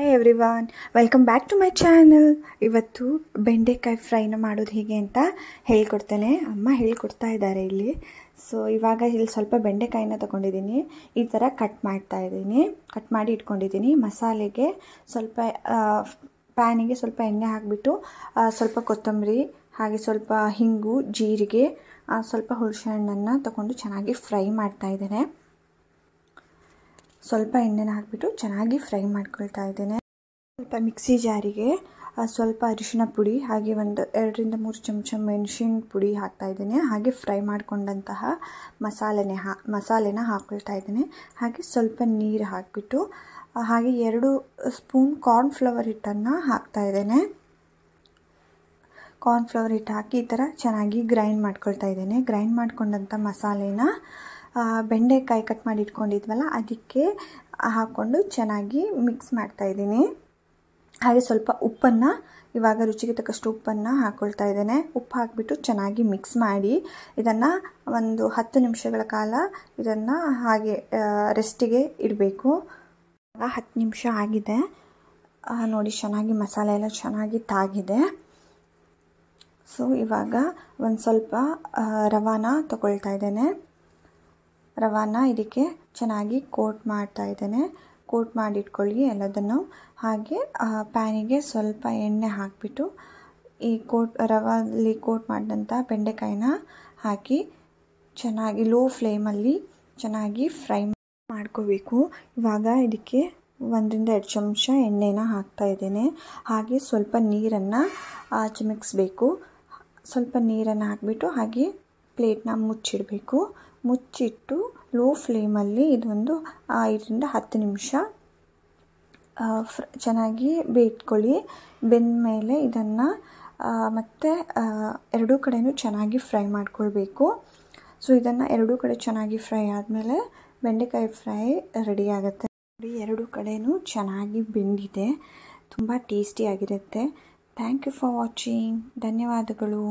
hi everyone welcome back to my channel ಇವತ್ತು ಬೆಂಡೆಕಾಯಿ ಫ್ರೈನ ಮಾಡೋದು ಹೇಗೆ ಅಂತ ಹೇಳ್ಕೊಡ್ತೇನೆ ಅಮ್ಮ ಹೇಳ್ಕೊಡ್ತಾ ಇದ್ದಾರೆ ಇಲ್ಲಿ ಸೊ ಇವಾಗ ಇಲ್ಲಿ ಸ್ವಲ್ಪ ಬೆಂಡೆಕಾಯಿನ ತೊಗೊಂಡಿದ್ದೀನಿ ಈ ಥರ ಕಟ್ ಮಾಡ್ತಾ ಇದ್ದೀನಿ ಕಟ್ ಮಾಡಿ ಇಟ್ಕೊಂಡಿದ್ದೀನಿ ಮಸಾಲೆಗೆ ಸ್ವಲ್ಪ ಪ್ಯಾನಿಗೆ ಸ್ವಲ್ಪ ಎಣ್ಣೆ ಹಾಕಿಬಿಟ್ಟು ಸ್ವಲ್ಪ ಕೊತ್ತಂಬರಿ ಹಾಗೆ ಸ್ವಲ್ಪ ಹಿಂಗು ಜೀರಿಗೆ ಸ್ವಲ್ಪ ಹುಣಸೆ ಹಣ್ಣನ್ನು ತೊಗೊಂಡು ಚೆನ್ನಾಗಿ ಫ್ರೈ ಮಾಡ್ತಾ ಇದ್ದೇನೆ ಸ್ವಲ್ಪ ಎಣ್ಣೆನ ಹಾಕಿಬಿಟ್ಟು ಚೆನ್ನಾಗಿ ಫ್ರೈ ಮಾಡ್ಕೊಳ್ತಾ ಇದ್ದೇನೆ ಸ್ವಲ್ಪ ಮಿಕ್ಸಿ ಜಾರಿಗೆ ಸ್ವಲ್ಪ ಅರಿಶಿನ ಪುಡಿ ಹಾಗೆ ಒಂದು ಎರಡರಿಂದ ಮೂರು ಚಮಚ ಮೆಣಸಿನ ಪುಡಿ ಹಾಕ್ತಾ ಇದ್ದೇನೆ ಹಾಗೆ ಫ್ರೈ ಮಾಡಿಕೊಂಡಂತಹ ಮಸಾಲೆನೆ ಹಾ ಮಸಾಲೆನ ಹಾಕ್ಕೊಳ್ತಾ ಇದ್ದೇನೆ ಹಾಗೆ ಸ್ವಲ್ಪ ನೀರು ಹಾಕಿಬಿಟ್ಟು ಹಾಗೆ ಎರಡು ಸ್ಪೂನ್ ಕಾರ್ನ್ಫ್ಲವರ್ ಹಿಟ್ಟನ್ನು ಹಾಕ್ತಾ ಇದ್ದೇನೆ ಕಾರ್ನ್ಫ್ಲವರ್ ಹಿಟ್ಟು ಹಾಕಿ ಈ ಥರ ಚೆನ್ನಾಗಿ ಗ್ರೈಂಡ್ ಮಾಡ್ಕೊಳ್ತಾ ಇದ್ದೇನೆ ಗ್ರೈಂಡ್ ಮಾಡಿಕೊಂಡಂಥ ಮಸಾಲೆನ ಬೆಂಡೆಕಾಯಿ ಕಟ್ ಮಾಡಿ ಇಟ್ಕೊಂಡಿದ್ವಲ್ಲ ಅದಕ್ಕೆ ಹಾಕ್ಕೊಂಡು ಚೆನ್ನಾಗಿ ಮಿಕ್ಸ್ ಮಾಡ್ತಾಯಿದ್ದೀನಿ ಹಾಗೆ ಸ್ವಲ್ಪ ಉಪ್ಪನ್ನು ಇವಾಗ ರುಚಿಗೆ ತಕ್ಕಷ್ಟು ಉಪ್ಪನ್ನು ಹಾಕ್ಕೊಳ್ತಾ ಇದ್ದೇನೆ ಉಪ್ಪು ಹಾಕಿಬಿಟ್ಟು ಚೆನ್ನಾಗಿ ಮಿಕ್ಸ್ ಮಾಡಿ ಇದನ್ನು ಒಂದು ಹತ್ತು ನಿಮಿಷಗಳ ಕಾಲ ಇದನ್ನು ಹಾಗೆ ರೆಸ್ಟಿಗೆ ಇಡಬೇಕು ಹತ್ತು ನಿಮಿಷ ಆಗಿದೆ ನೋಡಿ ಚೆನ್ನಾಗಿ ಮಸಾಲೆ ಎಲ್ಲ ಚೆನ್ನಾಗಿ ತಾಗಿದೆ ಸೊ ಇವಾಗ ಒಂದು ಸ್ವಲ್ಪ ರವಾನ ತಗೊಳ್ತಾ ಇದ್ದೇನೆ ರವಾನ ಇದಕ್ಕೆ ಚೆನ್ನಾಗಿ ಕೋಟ್ ಮಾಡ್ತಾ ಇದ್ದೇನೆ ಕೋಟ್ ಮಾಡಿಟ್ಕೊಳ್ಳಿ ಎಲ್ಲದನ್ನು ಹಾಗೆ ಪ್ಯಾನಿಗೆ ಸ್ವಲ್ಪ ಎಣ್ಣೆ ಹಾಕಿಬಿಟ್ಟು ಈ ಕೋಟ್ ರವಲ್ಲಿ ಕೋಟ್ ಮಾಡಿದಂಥ ಬೆಂಡೆಕಾಯಿನ ಹಾಕಿ ಚೆನ್ನಾಗಿ ಲೋ ಫ್ಲೇಮಲ್ಲಿ ಚೆನ್ನಾಗಿ ಫ್ರೈ ಮಾಡ್ಕೋಬೇಕು ಇವಾಗ ಇದಕ್ಕೆ ಒಂದರಿಂದ ಎರಡು ಚಮಚ ಎಣ್ಣೆನ ಹಾಕ್ತಾ ಇದ್ದೇನೆ ಹಾಗೆ ಸ್ವಲ್ಪ ನೀರನ್ನು ಚಿಮಿಕ್ಸ್ಬೇಕು ಸ್ವಲ್ಪ ನೀರನ್ನು ಹಾಕಿಬಿಟ್ಟು ಹಾಗೆ ಪ್ಲೇಟ್ನ ಮುಚ್ಚಿಡಬೇಕು ಮುಚ್ಚಿಟ್ಟು ಲೋ ಫ್ಲೇಮಲ್ಲಿ ಇದೊಂದು ಐದರಿಂದ ಹತ್ತು ನಿಮಿಷ ಫ್ರ ಚೆನ್ನಾಗಿ ಬೇಯಿಟ್ಕೊಳ್ಳಿ ಬೆಂದ ಮೇಲೆ ಇದನ್ನು ಮತ್ತೆ ಎರಡೂ ಕಡೆಯೂ ಚೆನ್ನಾಗಿ ಫ್ರೈ ಮಾಡ್ಕೊಳ್ಬೇಕು ಸೊ ಇದನ್ನು ಎರಡೂ ಕಡೆ ಚೆನ್ನಾಗಿ ಫ್ರೈ ಆದಮೇಲೆ ಬೆಂಡೆಕಾಯಿ ಫ್ರೈ ರೆಡಿ ಆಗುತ್ತೆ ನೋಡಿ ಎರಡೂ ಕಡೆಯೂ ಚೆನ್ನಾಗಿ ಬೆಂದಿದೆ ತುಂಬ ಟೇಸ್ಟಿಯಾಗಿರುತ್ತೆ ಥ್ಯಾಂಕ್ ಯು ಫಾರ್ ವಾಚಿಂಗ್ ಧನ್ಯವಾದಗಳು